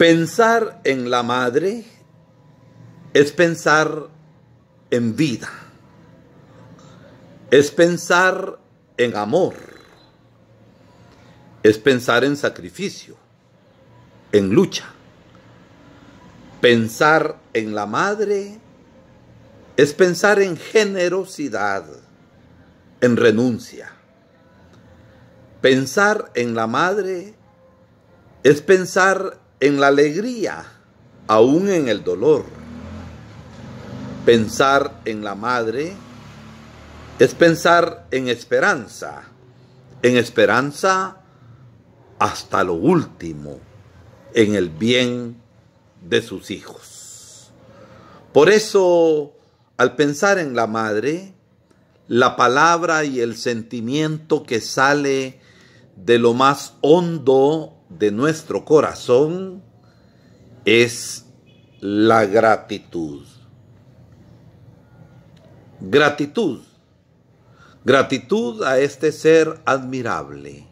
Pensar en la madre es pensar en vida, es pensar en amor, es pensar en sacrificio, en lucha. Pensar en la madre es pensar en generosidad, en renuncia. Pensar en la madre es pensar en la alegría, aún en el dolor. Pensar en la madre es pensar en esperanza, en esperanza hasta lo último, en el bien de sus hijos. Por eso, al pensar en la madre, la palabra y el sentimiento que sale de lo más hondo de nuestro corazón es la gratitud. Gratitud. Gratitud a este ser admirable.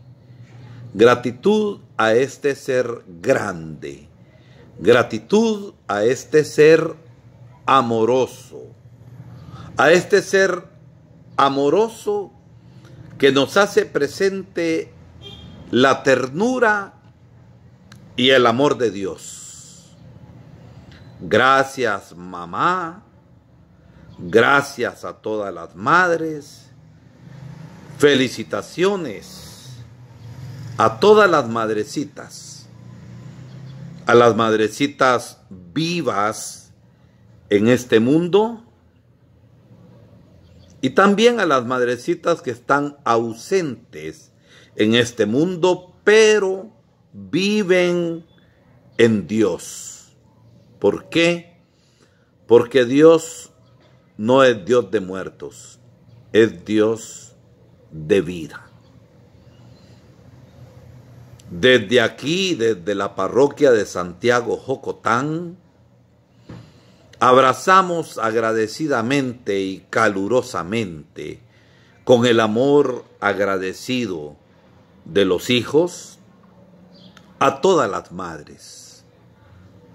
Gratitud a este ser grande. Gratitud a este ser amoroso. A este ser amoroso que nos hace presente la ternura y el amor de Dios. Gracias mamá, gracias a todas las madres, felicitaciones a todas las madrecitas, a las madrecitas vivas en este mundo y también a las madrecitas que están ausentes en este mundo, pero viven en Dios. ¿Por qué? Porque Dios no es Dios de muertos, es Dios de vida. Desde aquí, desde la parroquia de Santiago Jocotán, abrazamos agradecidamente y calurosamente, con el amor agradecido de los hijos, a todas las madres.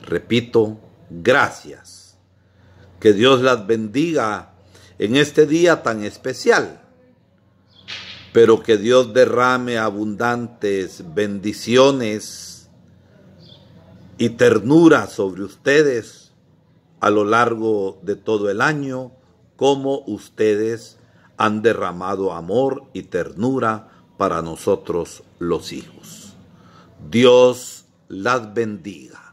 Repito, gracias. Que Dios las bendiga en este día tan especial, pero que Dios derrame abundantes bendiciones y ternura sobre ustedes a lo largo de todo el año, como ustedes han derramado amor y ternura para nosotros los hijos. Dios las bendiga.